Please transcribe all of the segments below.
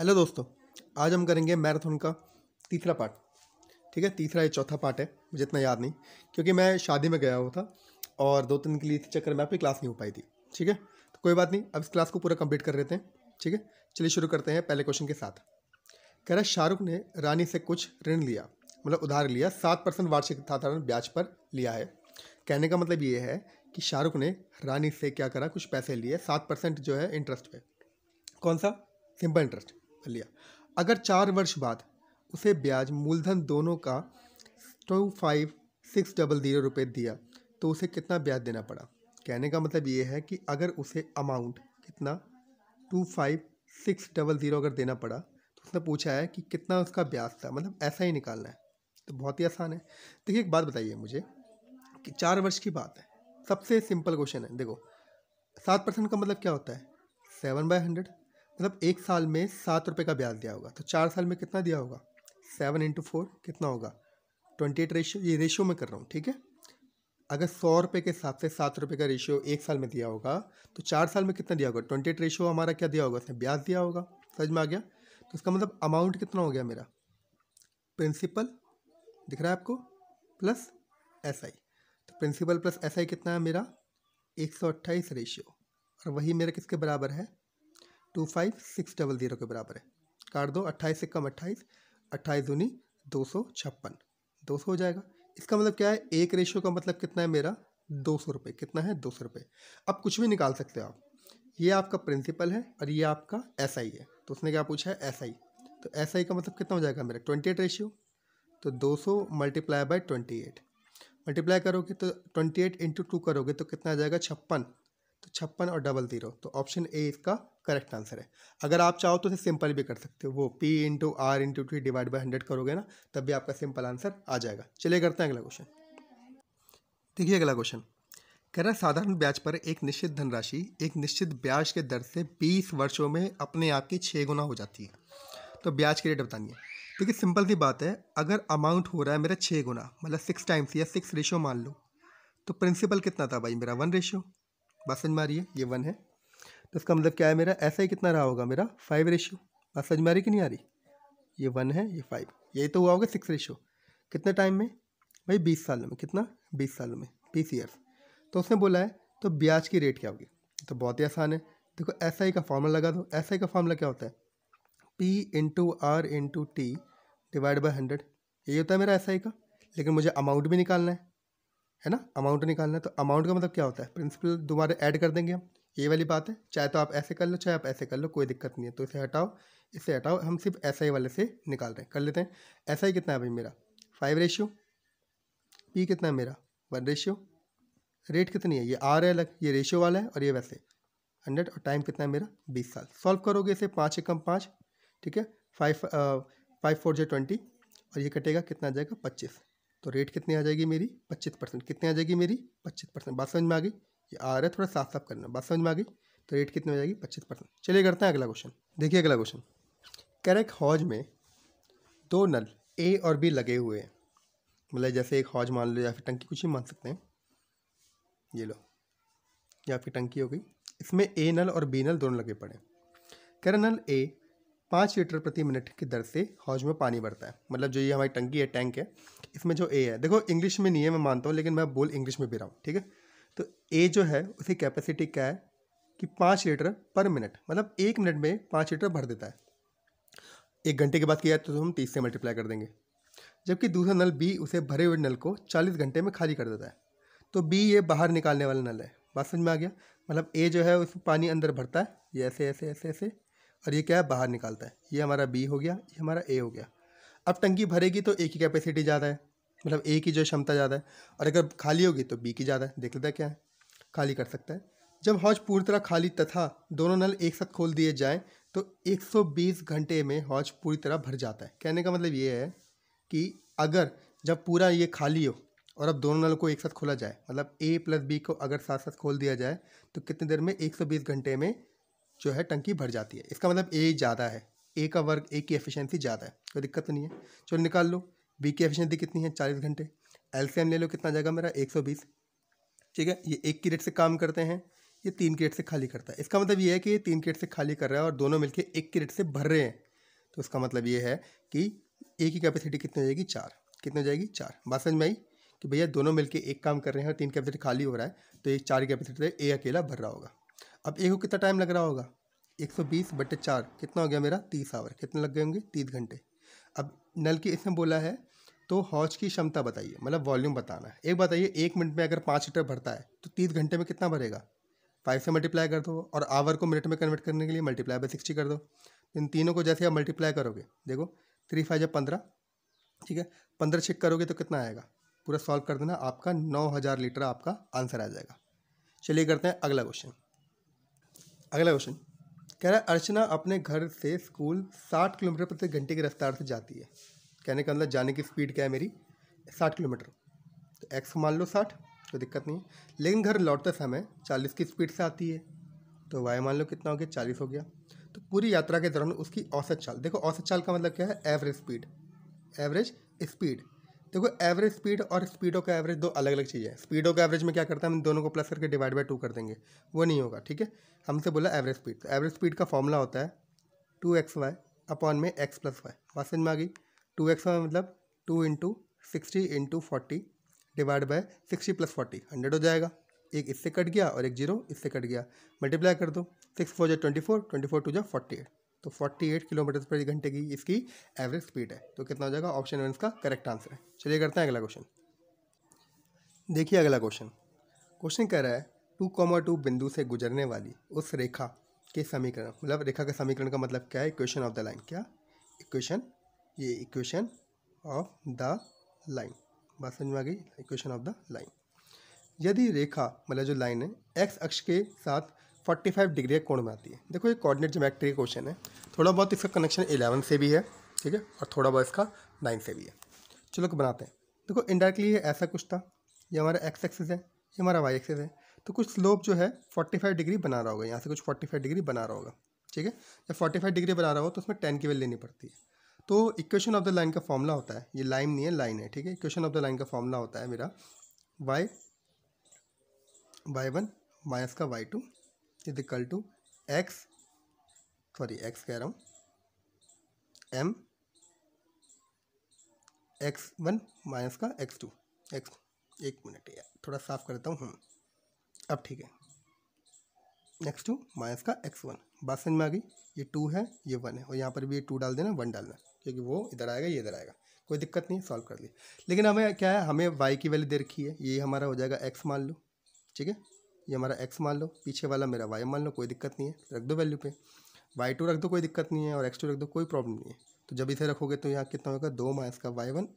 Hello दोस्तों आज हम करेंगे मैराथन का तीसरा पार्ट ठीक है तीसरा या चौथा पार्ट है मुझे इतना याद नहीं क्योंकि मैं शादी में गया हुआ था और दो तीन के लिए चक्कर में आपकी क्लास नहीं हो पाई थी ठीक है तो कोई बात नहीं अब इस क्लास को पूरा कंप्लीट कर लेते हैं ठीक है चलिए शुरू करते हैं पहले क्वेश्चन के साथ कह रहा शाहरुख ने रानी से कुछ ऋण लिया मतलब उधार लिया सात परसेंट वार्षिक साधारण ब्याज पर लिया है कहने का मतलब ये है कि शाहरुख ने रानी से क्या करा कुछ पैसे लिए सात परसेंट जो है इंटरेस्ट पे कौन सा सिंपल इंटरेस्ट लिया अगर चार वर्ष बाद उसे ब्याज मूलधन दोनों का two five six double zero रुपये दिया तो उसे कितना ब्याज देना पड़ा कहने का मतलब ये है कि अगर उसे अमाउंट कितना two five six double zero अगर देना पड़ा तो उसने पूछा है कि कितना उसका ब्याज था मतलब ऐसा ही निकालना है तो बहुत ही आसान है देखिए एक बात बताइए मुझे कि चार वर्ष की बात है सबसे सिंपल क्वेश्चन है देखो सात परसेंट का मतलब क्या होता है सेवन बाय हंड्रेड मतलब एक साल में सात रुपये का ब्याज दिया होगा तो चार साल में कितना दिया होगा सेवन इंटू फोर कितना होगा ट्वेंटी एट रेशियो ये रेशियो में कर रहा हूँ ठीक है अगर सौ रुपये के हिसाब से सात रुपये का रेशियो एक साल में दिया होगा तो चार साल में कितना दिया होगा ट्वेंटी एट रेशियो हमारा क्या दिया होगा उसने ब्याज दिया होगा समझ में आ गया तो इसका मतलब अमाउंट कितना हो गया मेरा प्रिंसिपल दिख रहा है आपको प्लस एस SI. तो प्रिंसिपल प्लस एस SI कितना है मेरा एक सौ अट्ठाईस रेशियो और वही मेरा किसके बराबर है two five six double zero के बराबर है काट दो अट्ठाईस से कम अट्ठाईस अट्ठाईस दूनी दो सौ छप्पन दो सौ हो जाएगा इसका मतलब क्या है एक रेशियो का मतलब कितना है मेरा दो सौ रुपये कितना है दो सौ रुपये अब कुछ भी निकाल सकते हो आप ये आपका प्रिंसिपल है और ये आपका एस SI है तो उसने क्या पूछा है एस SI. तो एस SI का मतलब कितना हो जाएगा मेरा ट्वेंटी एट रेशियो तो दो सौ multiply by twenty eight multiply करोगे तो ट्वेंटी एट इंटू टू करोगे तो कितना आ जाएगा छप्पन तो छप्पन और डबल जीरो तो ऑप्शन ए इसका करेक्ट आंसर है अगर आप चाहो तो इसे सिंपल भी कर सकते हो वो P into R into T divide by hundred करोगे ना तब भी आपका सिंपल आंसर आ जाएगा चलिए करते हैं अगला क्वेश्चन देखिए अगला क्वेश्चन कह रहा है साधारण ब्याज पर एक निश्चित धनराशि एक निश्चित ब्याज के दर से बीस वर्षों में अपने आप की छः गुना हो जाती है तो ब्याज की रेट बतानी है देखिए सिंपल सी बात है अगर अमाउंट हो रहा है मेरा छः गुना मतलब सिक्स टाइम्स या सिक्स रेशियो मान लो तो प्रिंसिपल कितना था भाई मेरा वन रेशियो बात समझ में आ रही है ये वन है तो इसका मतलब क्या है मेरा ऐसा ही कितना रहा होगा मेरा फाइव रेशियो बात समझ में आ रही कि नहीं आ रही ये वन है ये फाइव यही तो हुआ होगा सिक्स रेशियो कितने टाइम में भाई बीस सालों में कितना बीस सालों में बीस ईयर्स तो उसने बोला है तो ब्याज की रेट क्या होगी तो बहुत ही आसान है देखो एस आई का फॉर्मूला लगा दो एस आई का फॉर्मूला क्या होता है P into R into T divide by hundred यही होता है मेरा एस आई का लेकिन मुझे अमाउंट भी निकालना है है ना अमाउंट निकालना है तो अमाउंट का मतलब क्या होता है प्रिंसिपल दोबारा ऐड कर देंगे हम ये वाली बात है चाहे तो आप ऐसे कर लो चाहे आप ऐसे कर लो कोई दिक्कत नहीं है तो इसे हटाओ इसे हटाओ हम सिर्फ एस आई वाले से निकाल रहे हैं कर लेते हैं एस आई कितना है भाई मेरा फाइव रेशियो पी कितना है मेरा वन रेशियो रेट कितनी है ये आर है अलग ये रेशियो वाला है और ये वैसे हंड्रेड और टाइम कितना है मेरा बीस साल सॉल्व करोगे इसे पाँच एकम पाँच ठीक है फाइव फाइव फोर जो ट्वेंटी और ये कटेगा कितना जाएगा पच्चीस तो रेट कितनी आ जाएगी मेरी पच्चीस परसेंट कितनी आ जाएगी मेरी पच्चीस परसेंट बात समझ में आ गई ये आ रहा है थोड़ा साफ साफ करना बात समझ में आ गई तो रेट कितनी हो जाएगी पच्चीस परसेंट चलिए करते हैं अगला क्वेश्चन देखिए अगला क्वेश्चन करेक्ट हौज में दो नल ए और बी लगे हुए हैं मतलब जैसे एक हौज मान लो या फिर टंकी कुछ ही मान सकते हैं ये लो या फिर टंकी हो गई इसमें ए नल और बी नल दोनों लगे पड़े करें नल ए पाँच लीटर प्रति मिनट की दर से हौज में पानी बढ़ता है मतलब जो ये हमारी टंकी है टैंक है इसमें जो ए है देखो इंग्लिश में नहीं है मैं मानता हूँ लेकिन मैं बोल इंग्लिश में भी रहा हूँ ठीक है तो ए जो है उसकी कैपेसिटी क्या है कि पाँच लीटर पर मिनट मतलब एक मिनट में पाँच लीटर भर देता है एक घंटे के बाद किया तो हम तीस से मल्टीप्लाई कर देंगे जबकि दूसरा नल बी उसे भरे हुए नल को चालीस घंटे में खाली कर देता है तो बी ये बाहर निकालने वाला नल है बात समझ में आ गया मतलब ए जो है उसमें पानी अंदर भरता है ये ऐसे ऐसे ऐसे ऐसे और ये क्या है बाहर निकालता है ये हमारा बी हो गया ये हमारा ए हो गया अब टंकी भरेगी तो ए की कैपेसिटी ज़्यादा है मतलब ए की जो क्षमता ज़्यादा है और अगर खाली होगी तो बी की ज़्यादा है देख लेता है क्या है खाली कर सकता है जब हौज पूरी तरह खाली तथा दोनों नल एक साथ खोल दिए जाएँ तो 120 घंटे में हौज पूरी तरह भर जाता है कहने का मतलब ये है कि अगर जब पूरा ये खाली हो और अब दोनों नल को एक साथ खोला जाए मतलब ए प्लस बी को अगर साथ साथ खोल दिया जाए तो कितनी देर में बीस घंटे में जो है टंकी भर जाती है इसका मतलब ए ज़्यादा है ए का वर्ग ए की एफिशिएंसी ज़्यादा है कोई दिक्कत नहीं है चलो निकाल लो बी की एफिशिएंसी कितनी है चालीस घंटे एल ले लो कितना जाएगा मेरा एक सौ बीस ठीक है ये एक की रेट से काम करते हैं ये तीन की रेट से खाली करता है इसका मतलब ये है कि ये तीन की रेट से खाली कर रहा है और दोनों मिलके एक की रेट से भर रहे हैं तो इसका मतलब ये है कि ए की कैपेसिटी कितनी हो जाएगी चार कितनी हो जाएगी चार बात समझ में आई कि भैया दोनों मिलके एक काम कर रहे हैं और तीन कैपेसिटी खाली हो रहा है तो एक चार कैपेसिटी से ए अकेला भर रहा होगा अब एक को कितना टाइम लग रहा होगा 120 बटे चार कितना हो गया मेरा 30 आवर कितने लग गए होंगे 30 घंटे अब नल की इसमें बोला है तो हौज की क्षमता बताइए मतलब वॉल्यूम बताना है एक बताइए एक मिनट में अगर पाँच लीटर भरता है तो तीस घंटे में कितना भरेगा फाइव से मल्टीप्लाई कर दो और आवर को मिनट में कन्वर्ट करने के लिए मल्टीप्लाई बाई सिक्सटी कर दो इन तीनों को जैसे आप मल्टीप्लाई करोगे देखो थ्री फाइव या पंद्रह ठीक है पंद्रह चेक करोगे तो कितना आएगा पूरा सॉल्व कर देना आपका नौ हज़ार लीटर आपका आंसर आ जाएगा चलिए करते हैं अगला क्वेश्चन अगला क्वेश्चन कह रहा है अर्चना अपने घर से स्कूल साठ किलोमीटर प्रति घंटे की रफ्तार से जाती है कहने का मतलब जाने की स्पीड क्या है मेरी साठ किलोमीटर तो एक्स मान लो साठ तो दिक्कत नहीं लेकिन घर लौटते समय चालीस की स्पीड से आती है तो वाई मान लो कितना हो गया चालीस हो गया तो पूरी यात्रा के दौरान उसकी औसत चाल देखो औसत चाल का मतलब क्या है एवरेज स्पीड एवरेज स्पीड देखो एवरेज स्पीड और स्पीडों का एवरेज दो अलग अलग चीज़ें हैं स्पीडों का एवरेज में क्या करता है हम दोनों को प्लस करके डिवाइड बाय टू कर देंगे वो नहीं होगा ठीक है हमसे बोला एवरेज स्पीड तो एवरेज स्पीड का फॉर्मूला होता है टू एक्स वाई अपॉन में एक्स प्लस वाई बात समझ में आ गई टू एक्स वाई मतलब two into sixty into forty divide by sixty plus forty hundred हो जाएगा एक इससे कट गया और एक जीरो इससे कट गया मल्टीप्लाई कर दो सिक्स फोर जो twenty four twenty four two जो फोर्टी एट तो 48 किलोमीटर प्रति घंटे की इसकी एवरेज स्पीड है तो कितना हो जाएगा ऑप्शन वन इसका करेक्ट आंसर है चलिए करते हैं अगला क्वेश्चन देखिए अगला क्वेश्चन क्वेश्चन कह रहा है टू कॉमा टू बिंदु से गुजरने वाली उस रेखा के समीकरण मतलब रेखा के समीकरण का मतलब क्या है इक्वेशन ऑफ द लाइन क्या इक्वेशन ये इक्वेशन ऑफ द लाइन बात समझ में आ गई इक्वेशन ऑफ द लाइन यदि रेखा मतलब जो लाइन है एक्स अक्ष के साथ फोर्टी फाइव डिग्री के कोण में आती है देखो ये कोऑर्डिनेट जोमेट्री क्वेश्चन है थोड़ा बहुत इसका कनेक्शन एलेवन से भी है ठीक है और थोड़ा बहुत इसका नाइन से भी है चलो बनाते हैं देखो इनडायरेक्टली ये ऐसा कुछ था ये हमारा एक्स एक्सेस है ये हमारा वाई एक्सेस है तो कुछ स्लोप जो है फाइव डिग्री बना रहा होगा यहाँ से कुछ फाइव डिग्री बना रहा होगा ठीक है जब फाइव डिग्री बना रहा हो तो उसमें टेन की वैल्यू लेनी पड़ती है तो इक्वेशन ऑफ द लाइन का फॉर्मूला होता है ये लाइन नहीं है लाइन है ठीक है इक्वेशन ऑफ द लाइन का फॉर्मूला होता है मेरा वाई वाई वन माइनस का Y two is equal to X sorry X कह रहा हूँ एम एक्स वन माइनस का एक्स टू एक्स एक मिनट यार थोड़ा साफ करता हूँ हम्म। अब ठीक है एक्स टू माइनस का एक्स वन बात समझ में आ गई ये टू है ये वन है और यहाँ पर भी ये टू डाल देना वन डालना क्योंकि वो इधर आएगा ये इधर आएगा कोई दिक्कत नहीं सॉल्व कर ली लेकिन हमें क्या है हमें वाई की वैल्यू दे रखी है ये हमारा हो जाएगा एक्स मान लो ठीक है ये हमारा एक्स मान लो पीछे वाला मेरा वाई मान लो कोई दिक्कत नहीं है रख दो वैल्यू पे वाई टू रख दो कोई दिक्कत नहीं है और एक्स टू रख दो कोई प्रॉब्लम नहीं है तो जब इसे रखोगे तो यहाँ कितना होगा दो माइनस का Y one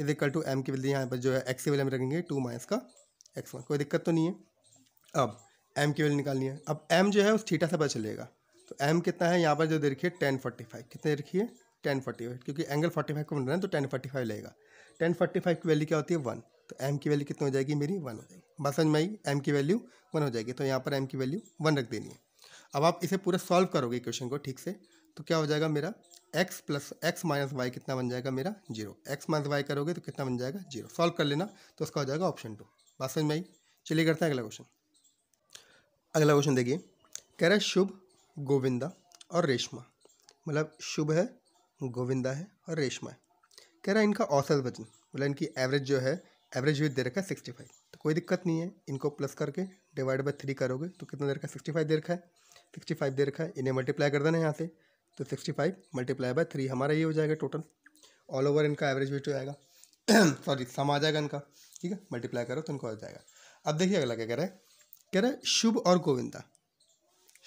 is equal to M की वैल्यू यहाँ पर जो है एक्स की वैल्यू हम रखेंगे टू माइनस का एक्स वन कोई दिक्कत तो नहीं है अब एम की वैल्यू निकालनी है अब एम जो है उस थीटा से पता चलेगा तो एम कितना है यहाँ पर जो देखिए टेन फोर्टी फाइव कितने रखिए टेन फोर्टी फाइव क्योंकि एंगल फोर्टी फाइव को बन रहा है तो टेन फोर्टी फाइव लगेगा टेन फोर्टी फाइव की वैल्यू क्या होती है वन तो एम की वैल्यू कितनी हो जाएगी मेरी वन हो जाएगी बस समझ में आई एम की वैल्यू वन हो जाएगी तो यहाँ पर एम की वैल्यू वन रख देनी है अब आप इसे पूरा सॉल्व करोगे क्वेश्चन को ठीक से तो क्या हो जाएगा मेरा X plus X minus Y कितना बन जाएगा मेरा जीरो एक्स माइनस वाई करोगे तो कितना बन जाएगा जीरो सॉल्व कर लेना तो उसका हो जाएगा ऑप्शन टू बात समझ में आई चलिए करते हैं अगला क्वेश्चन अगला क्वेश्चन देखिए कह रहा है शुभ गोविंदा और रेशमा मतलब शुभ है गोविंदा है और रेशमा है कह रहा है इनका औसत वजन मतलब इनकी एवरेज जो है एवरेज वेट दे रखा है सिक्सटी फाइव तो कोई दिक्कत नहीं है इनको प्लस करके डिवाइड बाई थ्री करोगे तो कितना दे रखा है सिक्सटी फाइव दे रखा है सिक्सटी फाइव दे रखा है इन्हें मल्टीप्लाई कर देना यहाँ से तो sixty five multiply by three हमारा ये हो जाएगा टोटल ऑल ओवर इनका एवरेज वेट हो जाएगा सॉरी सम आ जाएगा इनका ठीक है मल्टीप्लाई करो तो इनको आ जाएगा अब देखिए अगला क्या कह रहा है कह रहा है शुभ और गोविंदा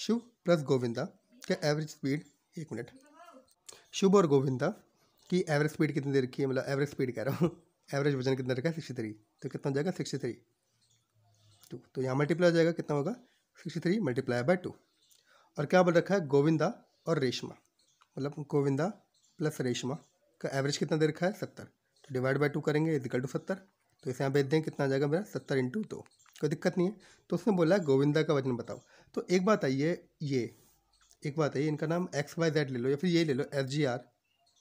शुभ प्लस गोविंदा का एवरेज स्पीड एक मिनट शुभ और गोविंदा की एवरेज स्पीड कितनी दे रखी है मतलब एवरेज स्पीड कह रहा हूँ एवरेज वजन कितना रखा है सिक्सटी थ्री तो कितना हो जाएगा सिक्सटी थ्री टू तो यहाँ मल्टीप्लाई हो जाएगा कितना होगा sixty three multiply by two और क्या बोल रखा है गोविंदा और रेशमा मतलब गोविंदा प्लस रेशमा का एवरेज कितना दे रखा है सत्तर तो डिवाइड बाई टू करेंगे इक्वल टू सत्तर तो इसे यहाँ भेज दें कितना आ जाएगा मेरा सत्तर इंटू दो कोई दिक्कत नहीं है तो उसने बोला गोविंदा का वजन बताओ तो एक बात आई है ये एक बात है इनका नाम एक्स वाई जेड ले लो या फिर ये ले लो एस जी आर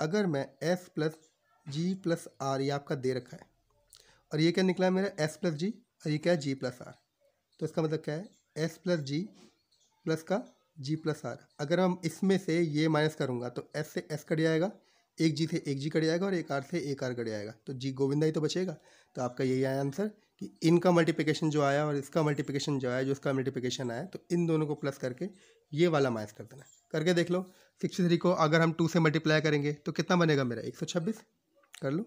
अगर मैं S plus G plus R ये आपका दे रखा है और ये क्या निकला है मेरा एस प्लस जी और ये क्या है जी प्लस आर तो इसका मतलब क्या है एस प्लस जी प्लस का जी प्लस आर अगर हम इसमें से ये माइनस करूँगा तो एस से एस कट जाएगा एक जी से एक जी कट जाएगा और एक आर से एक आर कट जाएगा तो जी गोविंदा ही तो बचेगा तो आपका यही आया आंसर कि इनका मल्टीप्लिकेशन जो आया और इसका मल्टीप्लिकेशन जो आया जो इसका मल्टीप्लिकेशन आया तो इन दोनों को प्लस करके ये वाला माइनस कर देना करके देख लो सिक्सटी थ्री को अगर हम टू से मल्टीप्लाई करेंगे तो कितना बनेगा मेरा एक सौ छब्बीस कर लो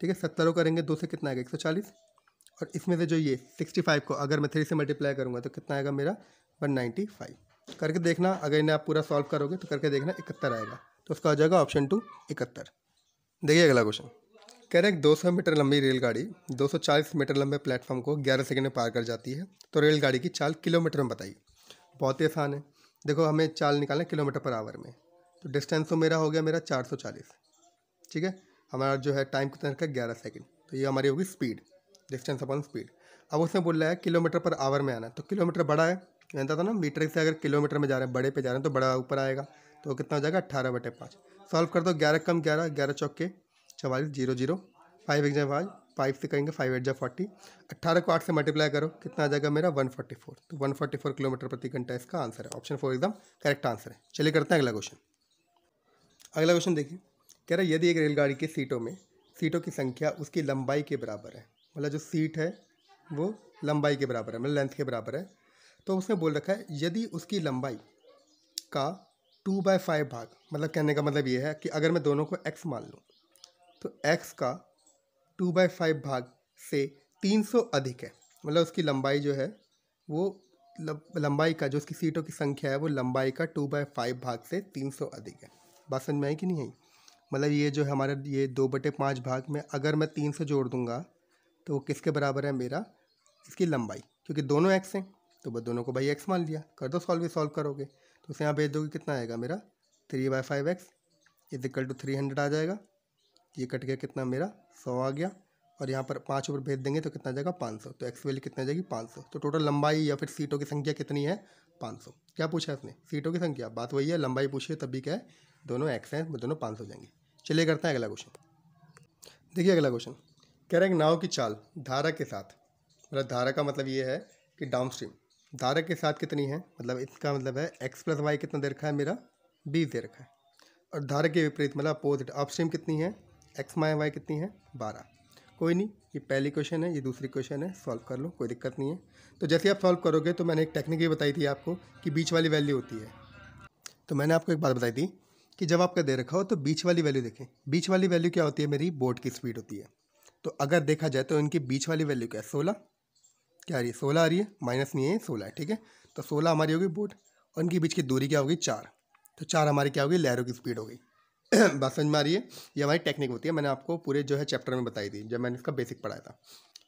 ठीक है सत्तरों करेंगे दो से कितना आएगा एक सौ चालीस और इसमें से जो ये सिक्सटी फाइव को अगर मैं थ्री से मल्टीप्लाई करूँगा तो कितना आएगा मेरा वन नाइन्टी फाइव करके देखना अगर इन्हें आप पूरा सॉल्व करोगे तो करके देखना इकहत्तर आएगा तो उसका हो जाएगा ऑप्शन टू इकहत्तर देखिए अगला क्वेश्चन कह रहे दो सौ मीटर लंबी रेलगाड़ी चालीस मीटर लंबे प्लेटफॉर्म को ग्यारह सेकेंड में पार कर जाती है तो रेलगाड़ी की चाल किलोमीटर में बताइए बहुत ही आसान है देखो हमें चाल निकालना किलोमीटर पर आवर में तो डिस्टेंस तो मेरा हो गया मेरा चालीस ठीक है हमारा जो है टाइम कितना रखा है ग्यारह सेकेंड तो ये हमारी होगी स्पीड डिस्टेंस अपॉन स्पीड अब उसने बोल रहा है किलोमीटर पर आवर में आना तो किलोमीटर बड़ा है कहता था ना मीटर से अगर किलोमीटर में जा रहे हैं बड़े पे जा रहे हैं तो बड़ा ऊपर आएगा तो कितना हो जाएगा अट्ठारह बटे पाँच सॉल्व कर दो ग्यारह कम ग्यारह ग्यारह चौके चवालीस जीरो जीरो फाइव एक जै फाइव फाइव से कहेंगे फाइव एट जब फोर्टी अट्ठारह को आठ से मल्टीप्लाई करो कितना आ जाएगा मेरा वन फोर्टी फोर तो वन फोर्टी फोर किलोमीटर प्रति घंटा इसका आंसर है ऑप्शन फोर एकदम करेक्ट आंसर है चलिए करते हैं अगला क्वेश्चन अगला क्वेश्चन देखिए कह रहा है यदि एक रेलगाड़ी की सीटों में सीटों की संख्या उसकी लंबाई के बराबर है मतलब जो सीट है वो लंबाई के बराबर है मतलब लेंथ के बराबर है तो उसने बोल रखा है यदि उसकी लंबाई का टू बाय फाइव भाग मतलब कहने का मतलब ये है कि अगर मैं दोनों को एक्स मान लूँ तो एक्स का टू बाय फाइव भाग से तीन सौ अधिक है मतलब उसकी लंबाई जो है वो लंबाई का जो उसकी सीटों की संख्या है वो लंबाई का टू बाय फाइव भाग से तीन सौ अधिक है बात समझ में आई कि नहीं आई मतलब ये जो है हमारे ये दो बटे पाँच भाग में अगर मैं तीन से जोड़ दूँगा तो वो किसके बराबर है मेरा इसकी लंबाई क्योंकि दोनों एक्स हैं तो बस दोनों को भाई एक्स मान लिया कर दो सॉल्व सॉल्व करोगे तो उसे यहाँ भेज दोगे कितना आएगा मेरा three by five X is equal to three hundred आ जाएगा ये कट गया कितना मेरा सौ आ गया और यहाँ पर पाँच ऊपर भेज देंगे तो कितना जाएगा पाँच सौ तो एक्स वैल्यू कितना जाएगी पाँच सौ तो टोटल लंबाई या फिर सीटों की संख्या कितनी है पाँच सौ क्या पूछा है इसने सीटों की संख्या बात वही है लंबाई पूछिए तभी क्या है दोनों एक्स हैं दोनों पाँच सौ जाएंगे चलिए करते हैं अगला क्वेश्चन देखिए अगला क्वेश्चन कह रहे हैं नाव की चाल धारा के साथ मतलब धारा का मतलब ये है कि डाउन स्ट्रीम धारा के साथ कितनी है मतलब इसका मतलब है एक्स प्लस वाई कितना दे रखा है मेरा बीस दे रखा है और धारा के विपरीत मतलब अपोजिट अपस्ट्रीम कितनी है एक्स माइनस वाई कितनी है बारह कोई नहीं ये पहली क्वेश्चन है ये दूसरी क्वेश्चन है सॉल्व कर लो कोई दिक्कत नहीं है तो जैसे आप सॉल्व करोगे तो मैंने एक टेक्निक भी बताई थी आपको कि बीच वाली वैल्यू होती है तो मैंने आपको एक बात बताई थी कि जब आपका दे रखा हो तो बीच वाली वैल्यू देखें बीच वाली वैल्यू क्या होती है मेरी बोर्ड की स्पीड होती है तो अगर देखा जाए तो इनकी बीच वाली वैल्यू क्या है सोलह क्या आ रही है सोलह आ रही है माइनस नहीं है सोलह है ठीक है तो सोलह हमारी होगी बोर्ड और इनके बीच की दूरी क्या होगी चार तो चार हमारी क्या होगी लहरों की स्पीड होगी बस समझ में आ रही है ये हमारी टेक्निक होती है मैंने आपको पूरे जो है चैप्टर में बताई थी जब मैंने इसका बेसिक पढ़ाया था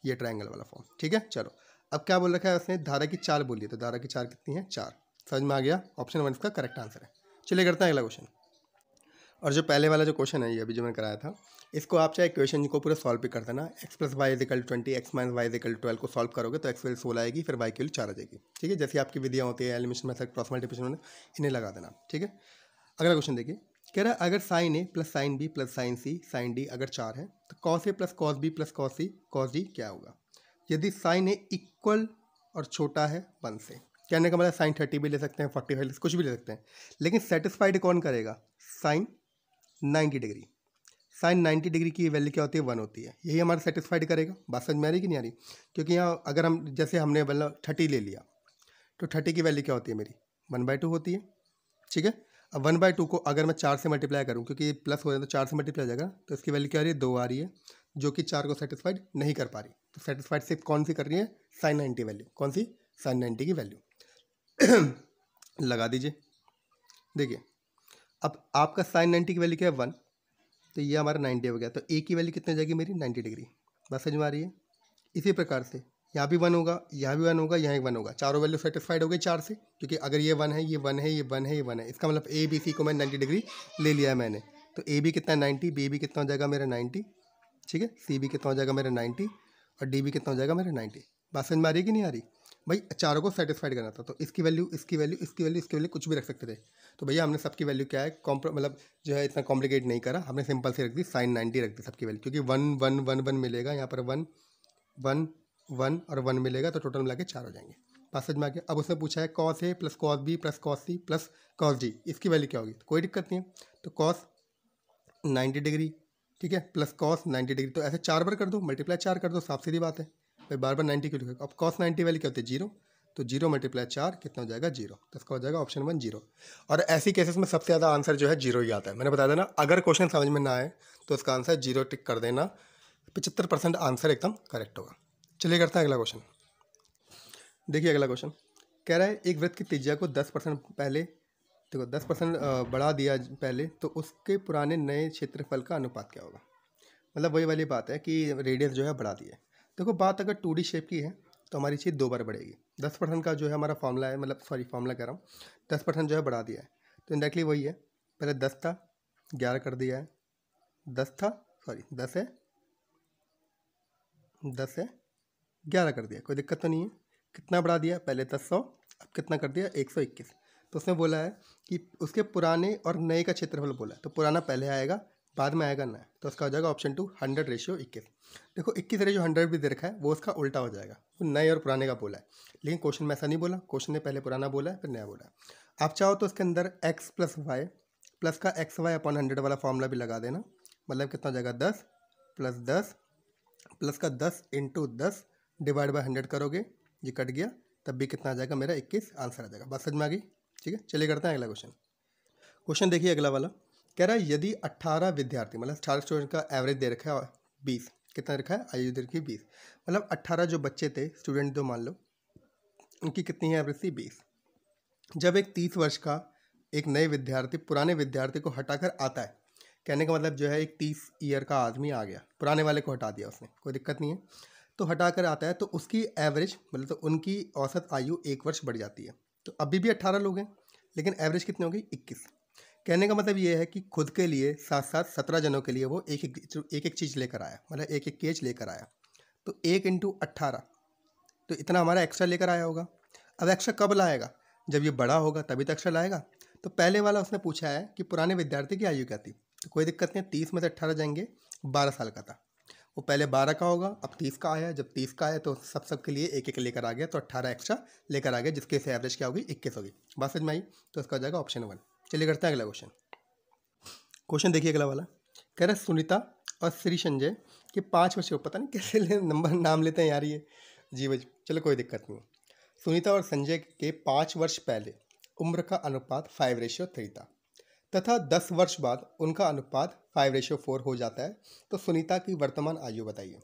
ये ट्राइंगल वाला फॉर्म ठीक है चलो अब क्या बोल रखा है उसने धारा की चार बोली है तो धारा की चार कितनी है चार समझ में आ गया ऑप्शन वन इसका करेक्ट आंसर है चलिए करते हैं अगला क्वेश्चन और जो पहले वाला जो क्वेश्चन है ये अभी जो मैंने कराया था इसको आप चाहे क्वेश्चन को पूरा सॉल्व भी कर देना X plus Y is equal twenty X minus Y is equal twelve को सॉल्व करोगे तो एक्स वैल्यू सोलह आएगी फिर वाई की वैल्यू चार आ जाएगी ठीक है जैसे आपकी विधियाँ होती है एलिमिनेशन मेथड क्रॉस मल्टीप्लिकेशन में इन्हें लगा देना ठीक है अगला क्वेश्चन देखिए कह रहा है अगर sine A plus sine B plus sine C sine D अगर चार है तो cos A plus cos B plus cos C cos D क्या होगा यदि साइन ए इक्वल और छोटा है वन से कहने का मतलब साइन थर्टी भी ले सकते हैं फोर्टी फाइव कुछ भी ले सकते हैं लेकिन सेटिस्फाइड कौन करेगा sine ninety degree sine ninety degree की वैल्यू क्या होती है वन होती है यही हमारा सेटिस्फाइड करेगा बात समझ में आ रही कि नहीं आ रही क्योंकि यहाँ अगर हम जैसे हमने वैल्यू थर्टी ले लिया तो थर्टी की वैल्यू क्या होती है मेरी वन बाई टू होती है ठीक है अब वन बाई टू को अगर मैं चार से मल्टीप्लाई करूँ क्योंकि ये प्लस हो जाए तो चार से मल्टीप्लाई जाएगा तो इसकी वैल्यू क्या आ रही है दो आ रही है जो कि चार को सेटिस्फाइड नहीं कर पा रही तो सेटिस्फाइड सिर्फ कौन सी कर रही है साइन नाइन्टी वैल्यू कौन सी साइन नाइन्टी की वैल्यू लगा दीजिए देखिए अब आपका साइन नाइन्टी की वैल्यू क्या है वन तो ये हमारा नाइन्टी हो गया तो ए की वैल्यू कितनी जाएगी मेरी नाइन्टी डिग्री बस समझ में आ रही है इसी प्रकार से यहाँ भी वन होगा यहाँ भी वन होगा यहाँ एक वन होगा चारों वैल्यू सेटिस्फाइड हो गई चार से क्योंकि अगर ये वन है ये वन है ये वन है ये वन है इसका मतलब ए बी सी को मैं नाइन्टी डिग्री ले लिया है मैंने तो ए भी कितना नाइन्टी बी भी कितना हो जाएगा मेरा नाइन्टी ठीक है सी भी कितना हो जाएगा मेरा नाइन्टी और डी भी कितना हो जाएगा मेरा नाइन्टी बस समझ में आ रही कि नहीं आ रही भाई चारों को सेटिस्फाइड करना था तो इसकी वैल्यू इसकी वैल्यू इसकी वैल्यू इसकी वैल्यू कुछ भी रख सकते थे तो भैया हमने सबकी वैल्यू क्या है कॉम्प मतलब जो है इतना कॉम्प्लिकेट नहीं करा हमने सिंपल से रख दी साइन नाइन्टी रख दी सबकी वैल्यू क्योंकि वन वन वन वन मिलेगा यहाँ पर वन वन वन और वन मिलेगा तो टोटल मिला के चार हो जाएंगे पास समझ में आ गया अब उसने पूछा है cos A plus cos B plus cos C plus cos D इसकी वैल्यू क्या होगी तो कोई दिक्कत नहीं है तो कॉस नाइन्टी डिग्री ठीक है प्लस कॉस नाइन्टी डिग्री तो ऐसे चार बार कर दो मल्टीप्लाई चार कर दो साफ सीधी बात है भाई बार बार नाइन्टी क्यों लिखा अब कॉस नाइन्टी वाली क्या होती है जीरो तो जीरो मल्टीप्लाई चार कितना हो जाएगा जीरो तो इसका हो जाएगा ऑप्शन वन जीरो और ऐसी केसेस में सबसे ज़्यादा आंसर जो है जीरो ही आता है मैंने बताया था ना अगर क्वेश्चन समझ में ना आए तो उसका आंसर जीरो टिक कर देना पचहत्तर परसेंट आंसर एकदम करेक्ट होगा चलिए करते हैं अगला क्वेश्चन देखिए अगला क्वेश्चन कह रहा है एक वृत्त की तिजिया को दस परसेंट पहले देखो दस परसेंट बढ़ा दिया पहले तो उसके पुराने नए क्षेत्रफल का अनुपात क्या होगा मतलब वही वाली बात है कि रेडियस जो है बढ़ा दिए देखो बात अगर टू शेप की है तो हमारी चीज़ दो बार बढ़ेगी दस परसेंट का जो है हमारा फॉर्मूला है मतलब सॉरी फॉर्मूला कह रहा हूँ दस परसेंट जो है बढ़ा दिया है तो इंडायरेक्टली वही है पहले दस था ग्यारह कर दिया है दस था सॉरी दस है दस है ग्यारह कर दिया कोई दिक्कत तो नहीं है कितना बढ़ा दिया पहले दस सौ अब कितना कर दिया एक सौ इक्कीस तो उसने बोला है कि उसके पुराने और नए का क्षेत्रफल बोला है तो पुराना पहले आएगा बाद में आएगा ना तो उसका हो जाएगा ऑप्शन टू हंड्रेड रेशियो इक्कीस देखो इक्कीस रेशियो हंड्रेड भी दे रखा है वो उसका उल्टा हो जाएगा वो तो नए और पुराने का बोला है लेकिन क्वेश्चन में ऐसा नहीं बोला क्वेश्चन ने पहले पुराना बोला है फिर नया बोला है आप चाहो तो उसके अंदर एक्स प्लस वाई प्लस का एक्स वाई अपॉन हंड्रेड वाला फॉर्मूला भी लगा देना मतलब कितना हो जाएगा दस प्लस दस प्लस का दस इंटू दस डिवाइड बाई हंड्रेड करोगे ये कट गया तब भी कितना आ जाएगा मेरा इक्कीस आंसर आ जाएगा बस समझ में आ गई ठीक है चलिए करते हैं अगला क्वेश्चन क्वेश्चन देखिए अगला वाला कह रहा है यदि अट्ठारह विद्यार्थी मतलब अठारह स्टूडेंट का एवरेज दे रखा है बीस कितना रखा है आयु दे रखी है बीस मतलब अट्ठारह जो बच्चे थे स्टूडेंट जो मान लो उनकी कितनी है एवरेज थी बीस जब एक तीस वर्ष का एक नए विद्यार्थी पुराने विद्यार्थी को हटाकर आता है कहने का मतलब जो है एक तीस ईयर का आदमी आ गया पुराने वाले को हटा दिया उसने कोई दिक्कत नहीं है तो हटा कर आता है तो उसकी एवरेज मतलब तो उनकी औसत आयु एक वर्ष बढ़ जाती है तो अभी भी अट्ठारह लोग हैं लेकिन एवरेज कितनी हो गई इक्कीस कहने का मतलब ये है कि खुद के लिए साथ साथ सत्रह जनों के लिए वो एक एक एक एक चीज़ लेकर आया मतलब एक एक केज लेकर आया तो एक इंटू अट्ठारह तो इतना हमारा एक्स्ट्रा लेकर आया होगा अब एक्स्ट्रा कब लाएगा जब ये बड़ा होगा तभी तो एक्स्ट्रा लाएगा तो पहले वाला उसने पूछा है कि पुराने विद्यार्थी की आयु क्या थी तो कोई दिक्कत नहीं तीस में से अट्ठारह जाएंगे बारह साल का था वो पहले बारह का होगा अब तीस का आया जब तीस का आया तो सब सब के लिए एक एक लेकर आ गया तो अट्ठारह एक्स्ट्रा लेकर आ गया जिसके से एवरेज क्या होगी इक्कीस होगी बस समझ में आई तो इसका हो जाएगा ऑप्शन वन चलिए करते हैं अगला क्वेश्चन क्वेश्चन देखिए अगला वाला कह रहे सुनीता और श्री संजय के पाँच बच्चे पता नहीं कैसे नंबर नाम लेते हैं यार ये जी भाई चलो कोई दिक्कत नहीं सुनीता और संजय के पाँच वर्ष पहले उम्र का अनुपात फाइव रेशियो थ्री था तथा दस वर्ष बाद उनका अनुपात फाइव रेशियो फोर हो जाता है तो सुनीता की वर्तमान आयु बताइए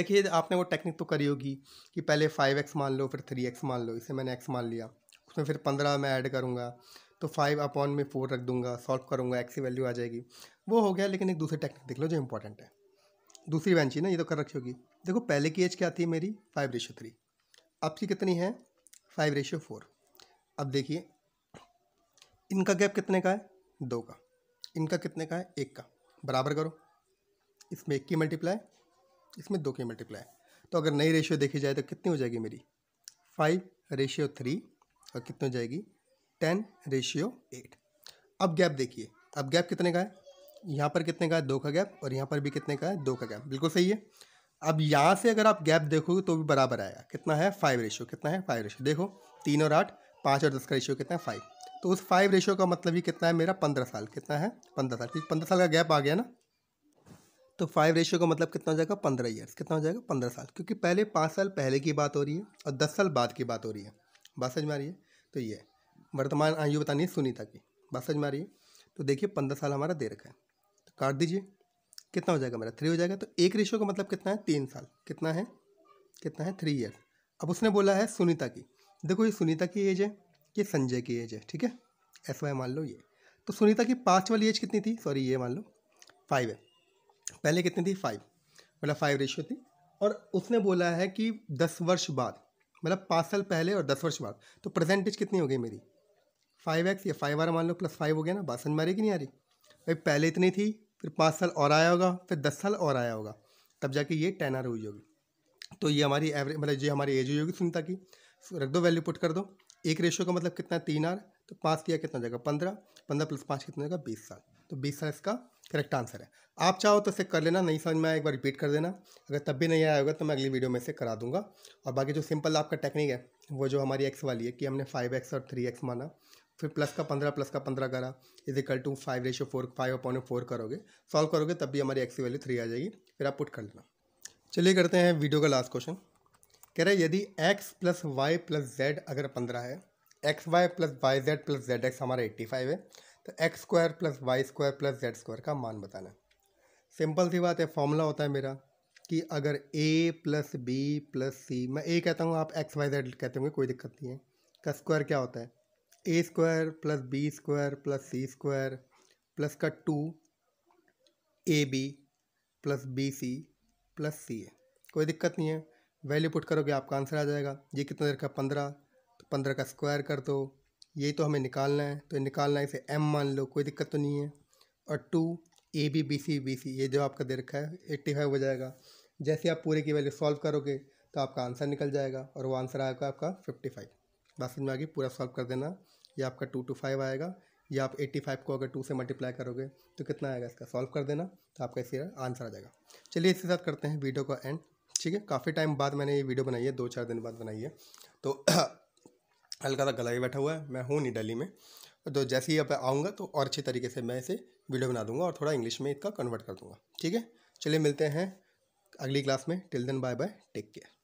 देखिए आपने वो टेक्निक तो करी होगी कि पहले फाइव एक्स मान लो फिर थ्री एक्स मान लो इसे मैंने एक्स मान लिया उसमें फिर पंद्रह मैं ऐड करूँगा तो फाइव अपॉन में फोर रख दूंगा सॉल्व करूँगा एक्स की वैल्यू आ जाएगी वो हो गया लेकिन एक दूसरी टेक्निक देख लो जो इंपॉर्टेंट है दूसरी बेंच ना ये तो कर रखी होगी देखो पहले की एज क्या थी मेरी फाइव रेशो थ्री अब की कितनी है फाइव रेशो फोर अब देखिए इनका गैप कितने का है दो का इनका कितने का है एक का बराबर करो इसमें एक की मल्टीप्लाई इसमें दो की मल्टीप्लाई तो अगर नई रेशियो देखी जाए तो कितनी हो जाएगी मेरी फाइव रेशियो थ्री और कितनी हो जाएगी टेन रेशियो एट अब गैप देखिए अब गैप कितने का है यहाँ पर कितने का है दो का गैप और यहाँ पर भी कितने का है दो का गैप बिल्कुल सही है अब यहाँ से अगर आप गैप देखोगे तो भी बराबर आएगा कितना है फाइव रेशियो कितना है फाइव रेशियो देखो तीन और आठ पाँच और दस का रेशियो कितना है फाइव तो उस फाइव रेशियो का मतलब ही कितना है मेरा पंद्रह साल कितना है पंद्रह साल क्योंकि पंद्रह साल का गैप आ गया ना तो फाइव रेशियो का मतलब कितना हो जाएगा पंद्रह ईयर्स कितना हो जाएगा पंद्रह साल क्योंकि पहले पाँच साल पहले की बात हो रही है और दस साल बाद की बात हो रही है बात समझ में आ रही है तो ये वर्तमान आयु बतानी है सुनीता की बात समझ में आ रही है तो देखिए पंद्रह साल हमारा दे रखा है तो काट दीजिए कितना हो जाएगा मेरा थ्री हो जाएगा तो एक रेशो का मतलब कितना है तीन साल कितना है कितना है थ्री ईयर अब उसने बोला है सुनीता की देखो ये सुनीता की एज है ये संजय की एज है ठीक है एस वाई मान लो ये तो सुनीता की पाँच वाली एज कितनी थी सॉरी ये मान लो फाइव है पहले कितनी थी फाइव मतलब फाइव रेशियो थी और उसने बोला है कि दस वर्ष बाद मतलब पाँच साल पहले और दस वर्ष बाद तो प्रजेंटेज कितनी हो गई मेरी फाइव एक्स या फाइव आर मान लो प्लस फाइव हो गया ना बात समझ मारी कि नहीं आ रही भाई पहले इतनी थी फिर पाँच साल और आया होगा फिर दस साल और आया होगा तब जाके ये टेन आर हुई होगी तो ये हमारी एवरेज मतलब ये हमारी एज हुई होगी सुनता की रख दो वैल्यू पुट कर दो एक रेशियो का मतलब कितना तीन आर तो पाँच किया कितना जाएगा पंद्रह पंद्रह प्लस पाँच कितना जाएगा बीस साल तो बीस साल इसका करेक्ट आंसर है आप चाहो तो इसे कर लेना नहीं समझ में एक बार रिपीट कर देना अगर तब भी नहीं आया होगा तो मैं अगली वीडियो में इसे करा दूंगा और बाकी जो सिंपल आपका टेक्निक है वो जो हमारी एक्स वाली है कि हमने फाइव एक्स और थ्री एक्स माना फिर प्लस का पंद्रह प्लस का पंद्रह करा is equal to five ratio four five upon four करोगे सॉल्व करोगे तब भी हमारी एक्स की वैल्यू थ्री आ जाएगी फिर आप पुट कर लेना चलिए करते हैं वीडियो का लास्ट क्वेश्चन कह रहा है यदि x plus y plus z अगर पंद्रह है x y plus y z plus z x हमारा एट्टी फाइव है तो x square plus y square plus z square का मान बताना सिंपल सी बात है फॉर्मूला होता है मेरा कि अगर A plus B plus C मैं ए कहता हूँ आप एक्स वाई जेड कहते होंगे कोई दिक्कत नहीं है का स्क्वायर क्या होता है A square plus B square plus C square plus का two A B plus B C plus C A कोई दिक्कत नहीं है वैल्यू पुट करोगे आपका आंसर आ जाएगा ये कितना देर का पंद्रह तो पंद्रह का स्क्वायर कर दो ये तो हमें निकालना है तो निकालना है इसे एम मान लो कोई दिक्कत तो नहीं है और two A B B C B C ये जो आपका दे रखा है एट्टी फाइव हो जाएगा जैसे आप पूरे की वैल्यू सॉल्व करोगे तो आपका आंसर निकल जाएगा और वो आंसर आएगा आपका फिफ्टी फाइव बात समझ में आ गई पूरा सॉल्व कर देना ये आपका टू टू फाइव आएगा या आप एट्टी फाइव को अगर टू से मल्टीप्लाई करोगे तो कितना आएगा इसका सॉल्व कर देना तो आपका इसी आंसर आ जाएगा चलिए इसके साथ करते हैं वीडियो का एंड ठीक है काफ़ी टाइम बाद मैंने ये वीडियो बनाई है दो चार दिन बाद बनाई है तो हल्का सा गला ही बैठा हुआ है मैं हूँ नहीं दिल्ली में तो जैसे ही अब आऊँगा तो और अच्छे तरीके से मैं इसे वीडियो बना दूँगा और थोड़ा इंग्लिश में इसका कन्वर्ट कर दूँगा ठीक है चलिए मिलते हैं अगली क्लास में till then bye bye take care